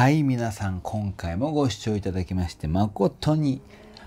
はい皆さん今回もご視聴いただきまして誠に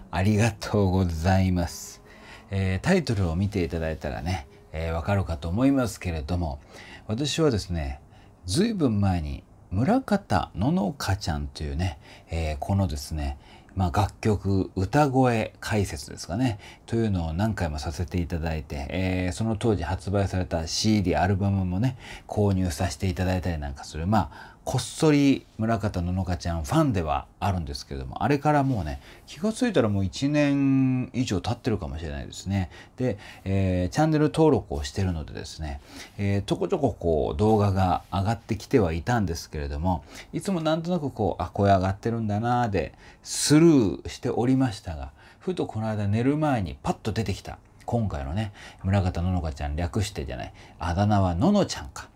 ありがとうございます、えー、タイトルを見ていただいたらねえー、かるかと思いますけれども私はですねずいぶん前に村方ののかちゃんというね、えー、このですねまあ、楽曲歌声解説ですかねというのを何回もさせていただいて、えー、その当時発売された CD アルバムもね購入させていただいたりなんかするまあこっそり村方ののかちゃんファンではあるんですけれどもあれからもうね気が付いたらもう1年以上経ってるかもしれないですねで、えー、チャンネル登録をしてるのでですね、えー、ちょこちょここう動画が上がってきてはいたんですけれどもいつもなんとなくこうあ声上がってるんだなーでスルーしておりましたがふとこの間寝る前にパッと出てきた今回のね村方ののかちゃん略してじゃないあだ名はののちゃんか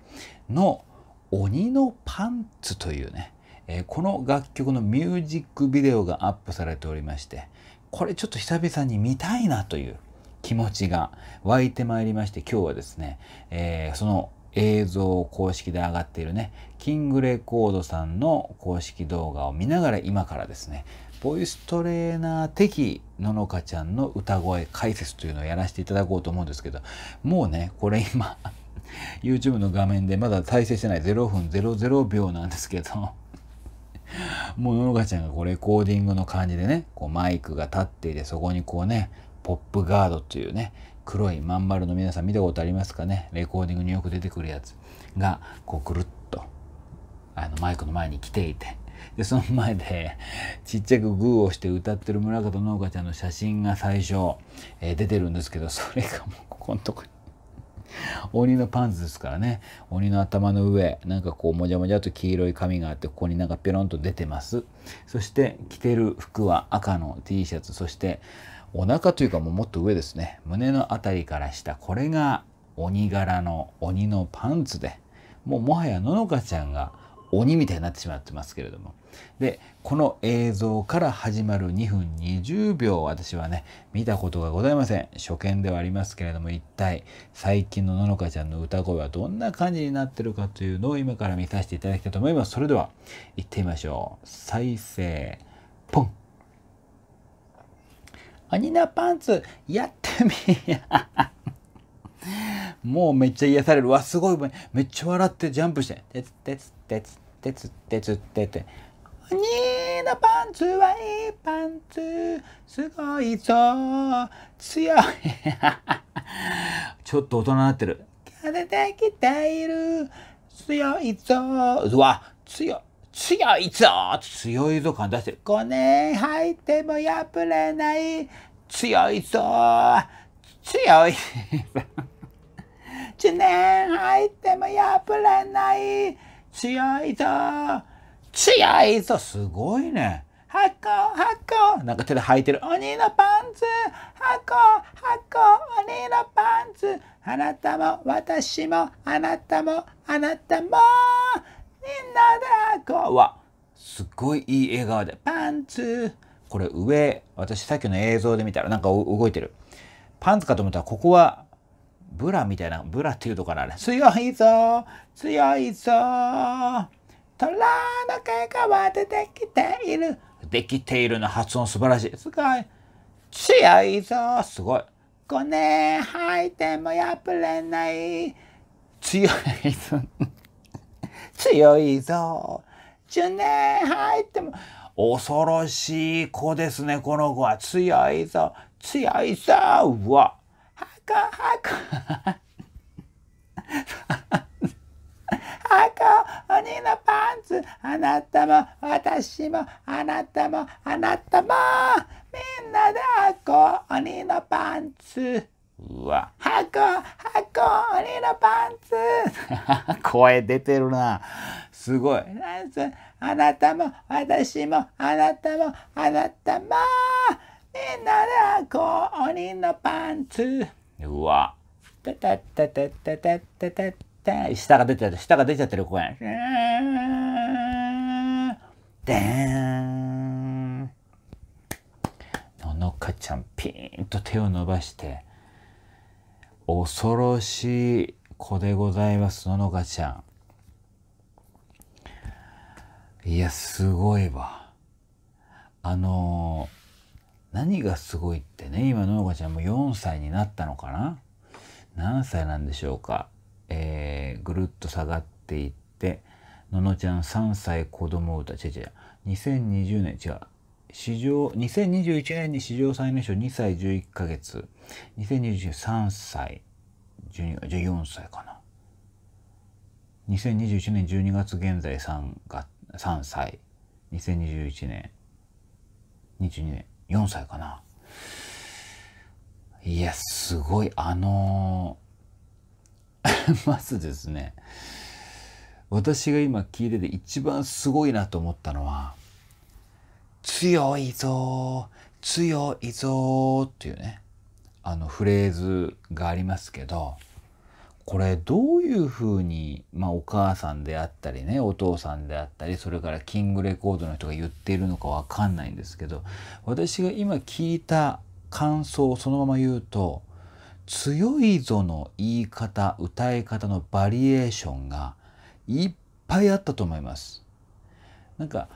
の「鬼のパンツ」というね、えー、この楽曲のミュージックビデオがアップされておりましてこれちょっと久々に見たいなという気持ちが湧いてまいりまして今日はですね、えー、その映像公式で上がっているねキングレコードさんの公式動画を見ながら今からですねボイストレーナー的ののかちゃんの歌声解説というのをやらせていただこうと思うんですけどもうねこれ今 YouTube の画面でまだ再生してない0分00秒なんですけどもうののかちゃんがこうレコーディングの感じでねこうマイクが立っていてそこにこうねポップガードっていうね黒いまん丸の皆さん見たことありますかねレコーディングによく出てくるやつがこうぐるっとあのマイクの前に来ていてでその前でちっちゃくグーをして歌ってる村方農家ちゃんの写真が最初、えー、出てるんですけどそれがもうここのとこに鬼のパンツですからね鬼の頭の上なんかこうもじゃもじゃと黄色い髪があってここになんかぴょロンと出てますそして着てる服は赤の T シャツそしてお腹というかもうもっと上ですね胸の辺りから下これが鬼柄の鬼のパンツでもうもはやののかちゃんが鬼みたいになってしまってますけれどもでこの映像から始まる2分20秒私はね見たことがございません初見ではありますけれども一体最近のののかちゃんの歌声はどんな感じになってるかというのを今から見させていただきたいと思いますそれでは行ってみましょう再生ポンアニナパンツやってみや もうめっちゃ癒される。わ、すごい。めっちゃ笑ってジャンプして。てつてつてつてつってつってて。にのパンツはいいパンツ、すごいぞ、強い。ちょっと大人になってる。風できている、強いぞ、うわ、強い。強いぞ強いぞ感出してる。5年入っても破れない強いぞ強い !1 年入っても破れない血いだ血いだすごいね。発酵発酵なんか手で履いてる鬼のパンツ発酵発酵鬼のパンツあなたも私もあなたもあなたもみんなで発酵わすっごいいい笑顔でパンツこれ上私さっきの映像で見たらなんか動いてるパンツかと思ったらここはブラみたいな、ブラっていうとこかられ、強いぞ強いぞ虎の毛皮でできているできているの発音素晴らしい。すごい強いぞすごい5年履いても破れない強いぞ強いぞ10年吐いても恐ろしい子ですね、この子は。強いぞ強いぞうわかはくこ鬼のパンツあなたも私もあなたもあなたもみんなでこ鬼のパンツうわこ箱こ鬼のパンツ 声出てるなすごいあなたも私もあなたもあなたもみんなでこ鬼のパンツうわ。下が出ちゃってる、下が出ちゃってる、声。れ。でーん。ののかちゃん、ピーンと手を伸ばして、恐ろしい子でございます、ののかちゃん。いや、すごいわ。あのー何がすごいってね、今ののかちゃんも4歳になったのかな何歳なんでしょうか。えー、ぐるっと下がっていって、ののちゃん3歳子供歌、ち違う違う、2020年、違う。史上、2021年に史上最年少2歳11ヶ月、2021年3歳、12じゃ4歳かな。2021年12月現在 3, が3歳、2021年22年4歳かな。いや、すごい、あのー、まずですね、私が今聞いてて一番すごいなと思ったのは、強いぞ強いぞっていうね、あのフレーズがありますけど、これどういうふうに、まあ、お母さんであったりねお父さんであったりそれからキングレコードの人が言っているのかわかんないんですけど私が今聞いた感想をそのまま言うと「強いぞ」の言い方歌い方のバリエーションがいっぱいあったと思います。なんか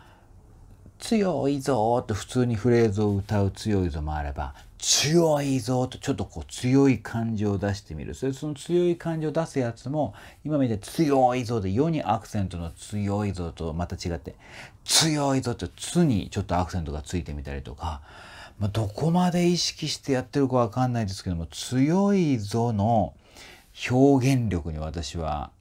強いぞーって普通にフレーズを歌う強いぞもあれば強いぞとちょっとこう強い感じを出してみるそれその強い感じを出すやつも今みたいに強いぞで世にアクセントの強いぞとまた違って強いぞと「つ」にちょっとアクセントがついてみたりとか、まあ、どこまで意識してやってるかわかんないですけども強いぞの表現力に私は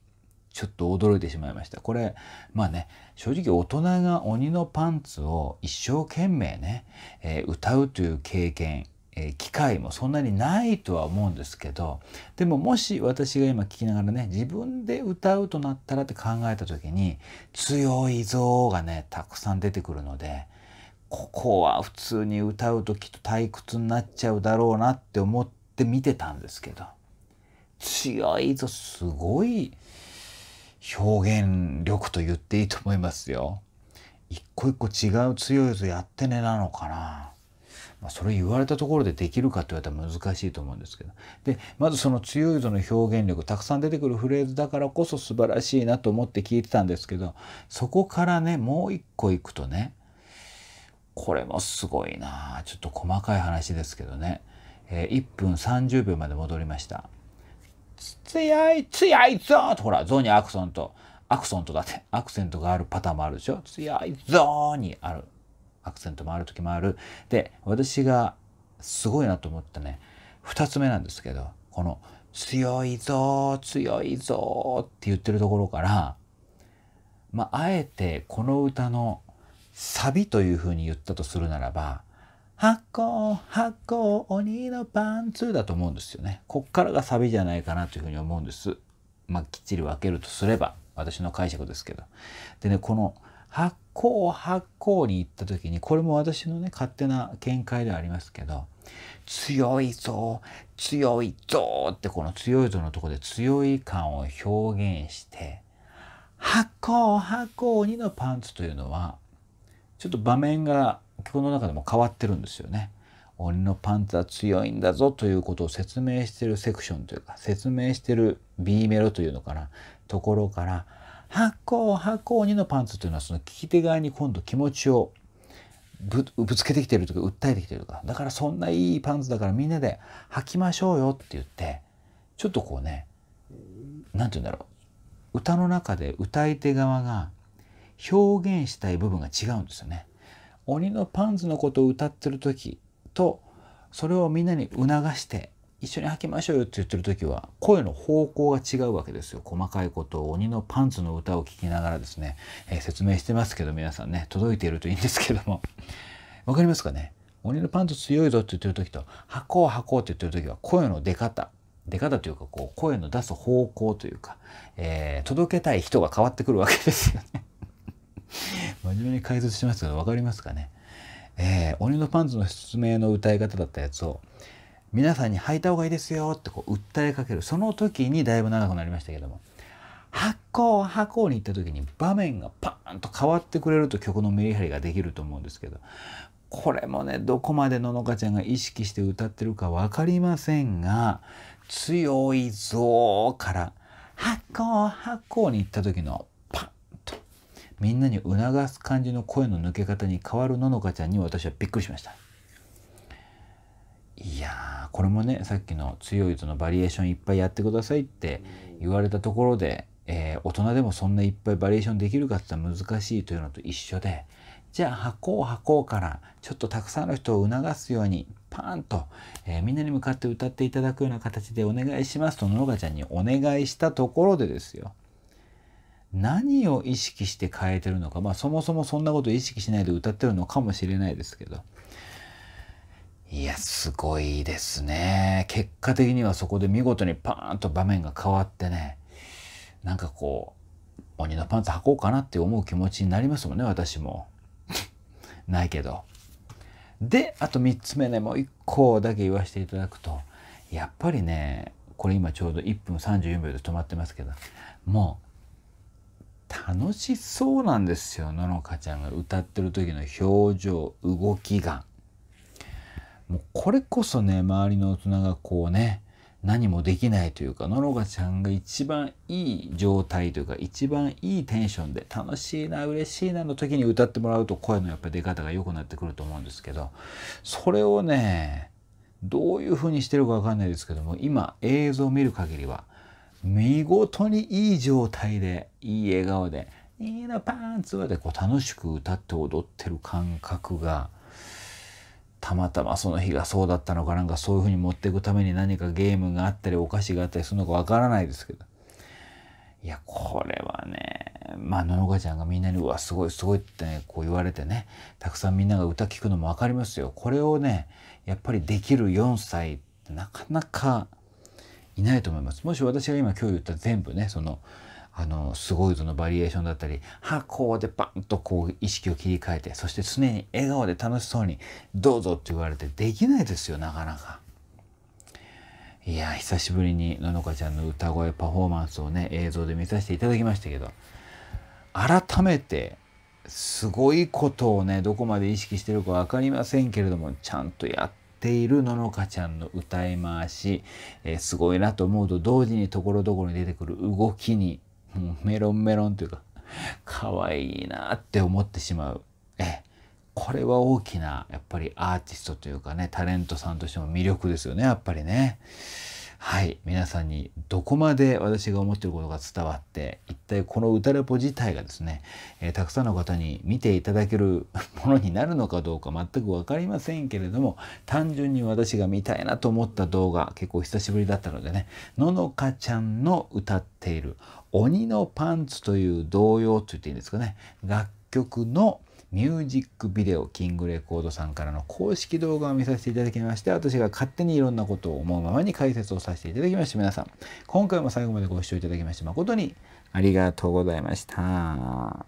ちょっと驚いてしまいました。これ、まあね、正直大人が鬼のパンツを一生懸命ね、えー、歌うという経験、え機会もそんなにないとは思うんですけどでももし私が今聞きながらね自分で歌うとなったらって考えた時に「強いぞ」がねたくさん出てくるのでここは普通に歌うときっと退屈になっちゃうだろうなって思って見てたんですけど「強いぞ」すごい表現力と言っていいと思いますよ。一個一個違う強いぞやってねなのかな。まあ、それ言われたところでできるかって言われたら難しいと思うんですけどでまずその強いぞの表現力たくさん出てくるフレーズだからこそ素晴らしいなと思って聞いてたんですけどそこからねもう一個いくとねこれもすごいなちょっと細かい話ですけどね、えー、1分30秒まで戻りました。強い強いぞとほらゾにアクソンとアクソンとだってアクセントがあるパターンもあるでしょ強いぞにあるアクセントもある時もあるで私がすごいなと思ったね2つ目なんですけどこの「強いぞ強いぞ」って言ってるところからまああえてこの歌のサビというふうに言ったとするならば「発酵発酵鬼のパンツ」だと思うんですよね。こっからがサビじゃないかなというふうに思うんです。まあきっちり分けるとすれば私の解釈ですけど。でねこの「発行発行に行った時にこれも私のね勝手な見解ではありますけど強いぞ強いぞってこの強いぞのとこで強い感を表現して発行発行にのパンツというのはちょっと場面が曲の中でも変わってるんですよね。鬼のパンツは強いんだぞということを説明してるセクションというか説明してる B メロというのかなところから発酵発酵2のパンツというのはその聞き手側に今度気持ちをぶつけてきてるとか訴えてきてるとかだからそんないいパンツだからみんなで履きましょうよって言ってちょっとこうね何て言うんだろう歌の中で歌い手側が表現したい部分が違うんですよね。鬼のパンツのことを歌ってる時とそれをみんなに促して一緒に履きましょうよって言ってる時は声の方向が違うわけですよ細かいことを鬼のパンツの歌を聴きながらですね、えー、説明してますけど皆さんね届いているといいんですけども分 かりますかね鬼のパンツ強いぞって言ってる時と箱をうって言ってる時は声の出方出方というかこう声の出す方向というか、えー、届けたい人が変わってくるわけですよね 真面目に解説しますけど分かりますかね、えー、鬼のパンツの説明の歌い方だったやつを皆さんに履いた方がいいですよってこう訴えかけるその時にだいぶ長くなりましたけども発行発行に行った時に場面がパーンと変わってくれると曲のメリハリができると思うんですけどこれもねどこまでののかちゃんが意識して歌ってるか分かりませんが「強いぞ」から「発行発行」に行った時のパンとみんなに促す感じの声の抜け方に変わるののかちゃんに私はびっくりしました。これもねさっきの強い音のバリエーションいっぱいやってくださいって言われたところで、えー、大人でもそんないっぱいバリエーションできるかって言ったら難しいというのと一緒でじゃあ箱を箱からちょっとたくさんの人を促すようにパーンと、えー、みんなに向かって歌っていただくような形でお願いしますとののかちゃんにお願いしたところでですよ何を意識して変えてるのかまあそもそもそんなこと意識しないで歌ってるのかもしれないですけどいや、すごいですね。結果的にはそこで見事にパーンと場面が変わってね、なんかこう、鬼のパンツ履こうかなって思う気持ちになりますもんね、私も。ないけど。で、あと3つ目ね、もう1個だけ言わせていただくと、やっぱりね、これ今ちょうど1分34秒で止まってますけど、もう、楽しそうなんですよ、ののかちゃんが歌ってる時の表情、動きが。もうこれこそね周りの大人がこうね何もできないというかのろがちゃんが一番いい状態というか一番いいテンションで楽しいな嬉しいなの時に歌ってもらうと声のやっぱ出方が良くなってくると思うんですけどそれをねどういう風にしてるか分かんないですけども今映像を見る限りは見事にいい状態でいい笑顔で「いいのパンツは」でこう楽しく歌って踊ってる感覚が。たまたまその日がそうだったのかなんかそういうふうに持っていくために何かゲームがあったりお菓子があったりするのかわからないですけどいやこれはねまあののかちゃんがみんなに「うわすごいすごい」ってねこう言われてねたくさんみんなが歌聞くのも分かりますよこれをねやっぱりできる4歳ってなかなかいないと思いますもし私が今今日言った全部ねその「あのすごいぞのバリエーションだったりはこうでバンとこう意識を切り替えてそして常に笑顔で楽しそうに「どうぞ」って言われてできないですよなかなか。いや久しぶりにののかちゃんの歌声パフォーマンスをね映像で見させていただきましたけど改めてすごいことをねどこまで意識してるか分かりませんけれどもちゃんとやっているののかちゃんの歌い回し、えー、すごいなと思うと同時にところどころに出てくる動きにもうメロンメロンというか可愛いなって思ってしまう。えこれは大きなやっぱりアーティストというかねタレントさんとしても魅力ですよねやっぱりね。はい皆さんにどこまで私が思ってることが伝わって一体この歌レポ自体がですね、えー、たくさんの方に見ていただけるものになるのかどうか全く分かりませんけれども単純に私が見たいなと思った動画結構久しぶりだったのでねののかちゃんの歌っている「鬼のパンツ」という童謡と言っていいんですかね楽曲の「ミュージックビデオキングレコードさんからの公式動画を見させていただきまして、私が勝手にいろんなことを思うままに解説をさせていただきまして、皆さん、今回も最後までご視聴いただきまして誠にありがとうございました。